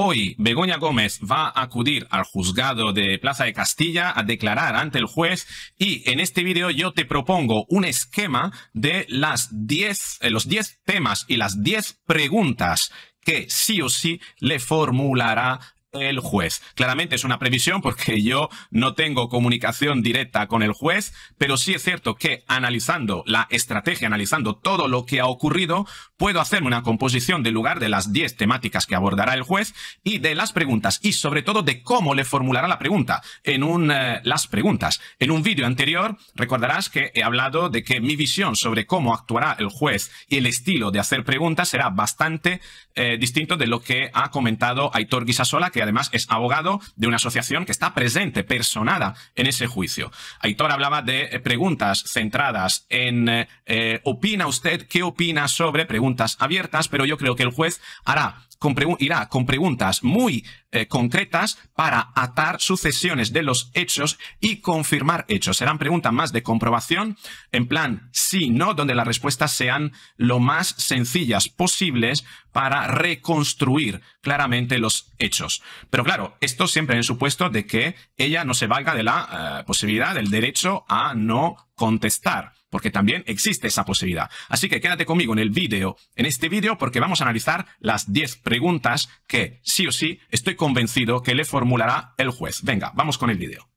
Hoy Begoña Gómez va a acudir al juzgado de Plaza de Castilla a declarar ante el juez y en este vídeo yo te propongo un esquema de las 10, eh, los 10 temas y las 10 preguntas que sí o sí le formulará el juez. Claramente es una previsión porque yo no tengo comunicación directa con el juez, pero sí es cierto que analizando la estrategia, analizando todo lo que ha ocurrido, puedo hacerme una composición del lugar de las 10 temáticas que abordará el juez y de las preguntas y sobre todo de cómo le formulará la pregunta en un, eh, las preguntas. En un vídeo anterior recordarás que he hablado de que mi visión sobre cómo actuará el juez y el estilo de hacer preguntas será bastante eh, distinto de lo que ha comentado Aitor Guisasola, que que además es abogado de una asociación que está presente, personada en ese juicio. Aitor hablaba de eh, preguntas centradas en eh, eh, ¿opina usted? ¿Qué opina sobre preguntas abiertas? Pero yo creo que el juez hará con irá con preguntas muy eh, concretas para atar sucesiones de los hechos y confirmar hechos. Serán preguntas más de comprobación, en plan sí, no, donde las respuestas sean lo más sencillas posibles para reconstruir claramente los hechos. Pero claro, esto siempre en supuesto de que ella no se valga de la eh, posibilidad, del derecho a no contestar porque también existe esa posibilidad. Así que quédate conmigo en el vídeo, en este vídeo, porque vamos a analizar las 10 preguntas que sí o sí estoy convencido que le formulará el juez. Venga, vamos con el vídeo.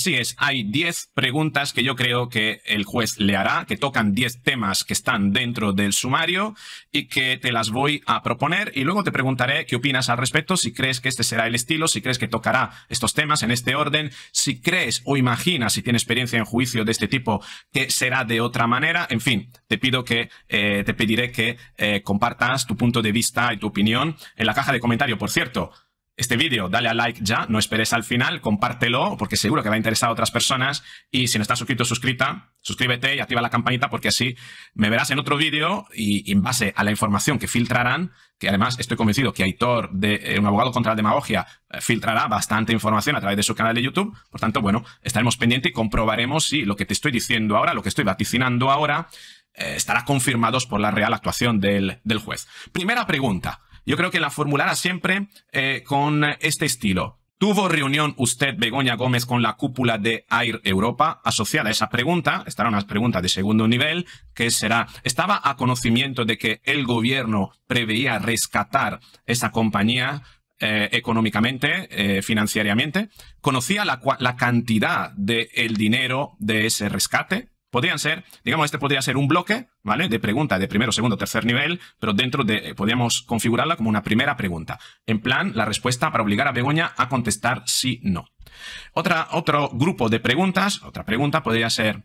Así es, hay 10 preguntas que yo creo que el juez le hará, que tocan 10 temas que están dentro del sumario y que te las voy a proponer y luego te preguntaré qué opinas al respecto, si crees que este será el estilo, si crees que tocará estos temas en este orden, si crees o imaginas, si tienes experiencia en juicio de este tipo, que será de otra manera, en fin, te pido que, eh, te pediré que eh, compartas tu punto de vista y tu opinión en la caja de comentarios, por cierto este vídeo, dale a like ya, no esperes al final, compártelo porque seguro que va a interesar a otras personas y si no estás suscrito, suscrita, suscríbete y activa la campanita porque así me verás en otro vídeo y, en base a la información que filtrarán, que además estoy convencido que Aitor, de, eh, un abogado contra la demagogia, eh, filtrará bastante información a través de su canal de YouTube, por tanto, bueno, estaremos pendientes y comprobaremos si lo que te estoy diciendo ahora, lo que estoy vaticinando ahora, eh, estará confirmado por la real actuación del, del juez. Primera pregunta. Yo creo que la formulará siempre eh, con este estilo. ¿Tuvo reunión usted, Begoña Gómez, con la cúpula de Air Europa? Asociada a esa pregunta, estará una preguntas de segundo nivel, que será, ¿estaba a conocimiento de que el gobierno preveía rescatar esa compañía eh, económicamente, eh, financiariamente? ¿Conocía la, cantidad del dinero de ese rescate? podrían ser, digamos, este podría ser un bloque, ¿vale? De pregunta de primero, segundo, tercer nivel, pero dentro de, eh, podríamos configurarla como una primera pregunta. En plan, la respuesta para obligar a Begoña a contestar sí, no. Otra, otro grupo de preguntas, otra pregunta podría ser,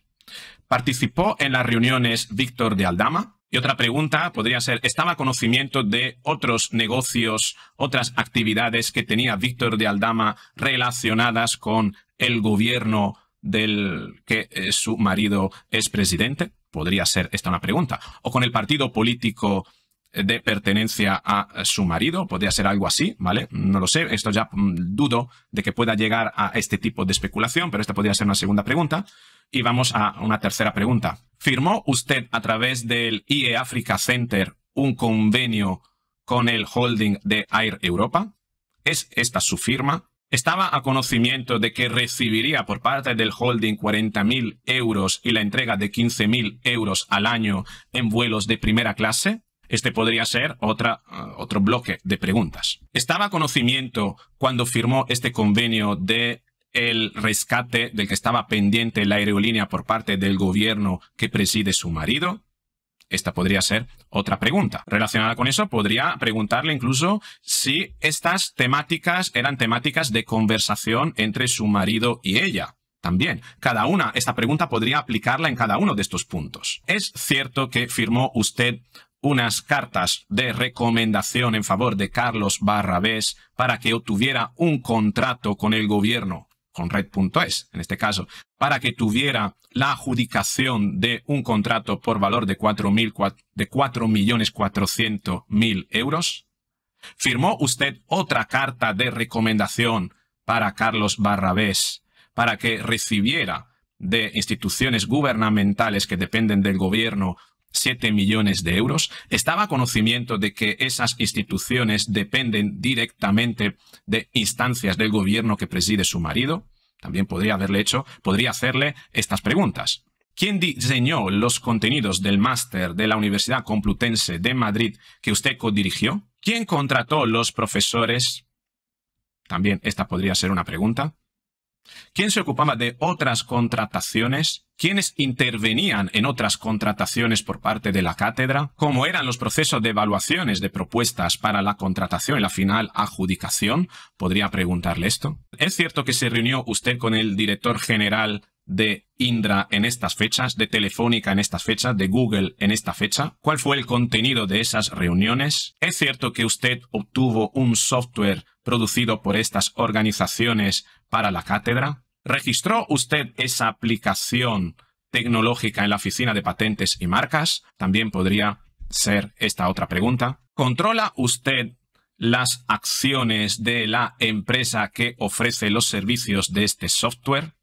¿participó en las reuniones Víctor de Aldama? Y otra pregunta podría ser, ¿estaba conocimiento de otros negocios, otras actividades que tenía Víctor de Aldama relacionadas con el gobierno del que eh, su marido es presidente? Podría ser esta una pregunta. ¿O con el partido político de pertenencia a su marido? Podría ser algo así, ¿vale? No lo sé, esto ya mm, dudo de que pueda llegar a este tipo de especulación, pero esta podría ser una segunda pregunta. Y vamos a una tercera pregunta. ¿Firmó usted a través del IE Africa Center un convenio con el holding de Air Europa? ¿Es esta su firma? estaba a conocimiento de que recibiría por parte del holding 40.000 euros y la entrega de 15.000 euros al año en vuelos de primera clase? Este podría ser ah, otro bloque de preguntas. ¿Estaba a conocimiento cuando firmó este convenio de el rescate del que estaba pendiente la aerolínea por parte del gobierno que preside su marido? Esta podría ser otra pregunta. Relacionada con eso, podría preguntarle incluso si estas temáticas eran temáticas de conversación entre su marido y ella. También, cada una, esta pregunta podría aplicarla en cada uno de estos puntos. ¿Es cierto que firmó usted unas cartas de recomendación en favor de Carlos Barrabés para que obtuviera un contrato con el gobierno con red.es, en este caso, para que tuviera la adjudicación de un contrato por valor de 4.400.000 euros. Firmó usted otra carta de recomendación para Carlos Barrabés, para que recibiera de instituciones gubernamentales que dependen del gobierno 7 millones de euros. Estaba a conocimiento de que esas instituciones dependen directamente de instancias del gobierno que preside su marido. También podría haberle hecho, podría hacerle estas preguntas. ¿Quién diseñó los contenidos del máster de la Universidad Complutense de Madrid que usted codirigió? ¿Quién contrató los profesores? También esta podría ser una pregunta. ¿Quién se ocupaba de otras contrataciones? ¿Quiénes intervenían en otras contrataciones por parte de la cátedra? ¿Cómo eran los procesos de evaluaciones de propuestas para la contratación y la final adjudicación? Podría preguntarle esto. ¿Es cierto que se reunió usted con el director general de Indra en estas fechas, de Telefónica en estas fechas, de Google en esta fecha? ¿Cuál fue el contenido de esas reuniones? ¿Es cierto que usted obtuvo un software producido por estas organizaciones para la cátedra? ¿Registró usted esa aplicación tecnológica en la Oficina de Patentes y Marcas? También podría ser esta otra pregunta. ¿Controla usted las acciones de la empresa que ofrece los servicios de este software?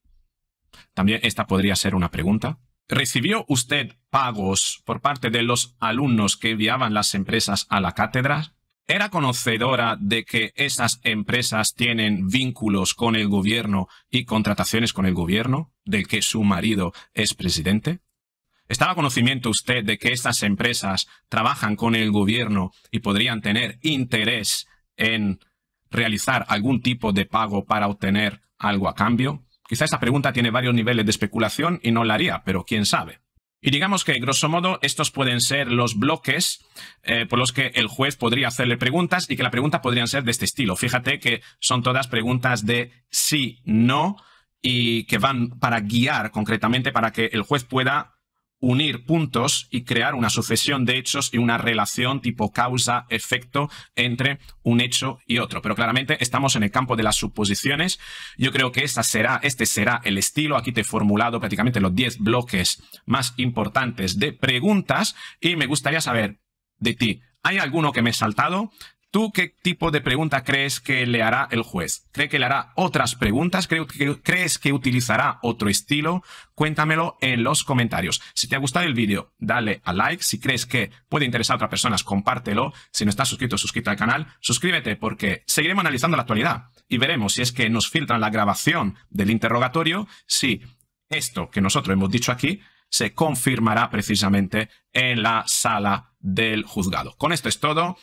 También esta podría ser una pregunta. ¿Recibió usted pagos por parte de los alumnos que enviaban las empresas a la cátedra? era conocedora de que esas empresas tienen vínculos con el gobierno y contrataciones con el gobierno, de que su marido es presidente. ¿Estaba conocimiento usted de que estas empresas trabajan con el gobierno y podrían tener interés en realizar algún tipo de pago para obtener algo a cambio? Quizá esa pregunta tiene varios niveles de especulación y no la haría, pero quién sabe. Y digamos que, grosso modo, estos pueden ser los bloques eh, por los que el juez podría hacerle preguntas y que la pregunta podrían ser de este estilo. Fíjate que son todas preguntas de sí, no y que van para guiar concretamente para que el juez pueda unir puntos y crear una sucesión de hechos y una relación tipo causa-efecto entre un hecho y otro. Pero claramente estamos en el campo de las suposiciones. Yo creo que esta será, este será el estilo. Aquí te he formulado prácticamente los 10 bloques más importantes de preguntas y me gustaría saber de ti. ¿Hay alguno que me he saltado? ¿Tú qué tipo de pregunta crees que le hará el juez? ¿Cree que le hará otras preguntas? ¿Crees que utilizará otro estilo? Cuéntamelo en los comentarios. Si te ha gustado el vídeo, dale a like. Si crees que puede interesar a otras personas, compártelo. Si no estás suscrito, suscríbete al canal. Suscríbete porque seguiremos analizando la actualidad y veremos si es que nos filtran la grabación del interrogatorio, si esto que nosotros hemos dicho aquí se confirmará precisamente en la sala del juzgado. Con esto es todo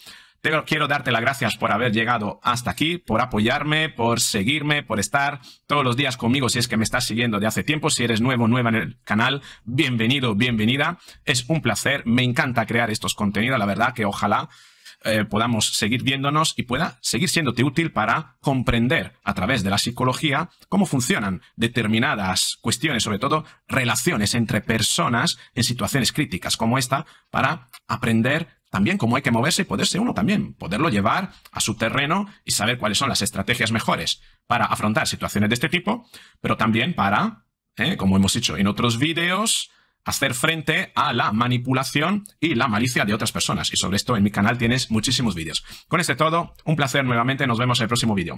quiero darte las gracias por haber llegado hasta aquí, por apoyarme, por seguirme, por estar todos los días conmigo si es que me estás siguiendo de hace tiempo. Si eres nuevo, nueva en el canal, bienvenido, bienvenida. Es un placer, me encanta crear estos contenidos, la verdad que ojalá eh, podamos seguir viéndonos y pueda seguir siéndote útil para comprender a través de la psicología cómo funcionan determinadas cuestiones, sobre todo relaciones entre personas en situaciones críticas como esta, para aprender también cómo hay que moverse y poderse uno también, poderlo llevar a su terreno y saber cuáles son las estrategias mejores para afrontar situaciones de este tipo, pero también para, ¿eh? como hemos dicho en otros vídeos, hacer frente a la manipulación y la malicia de otras personas. Y sobre esto en mi canal tienes muchísimos vídeos. Con este todo, un placer nuevamente, nos vemos en el próximo vídeo.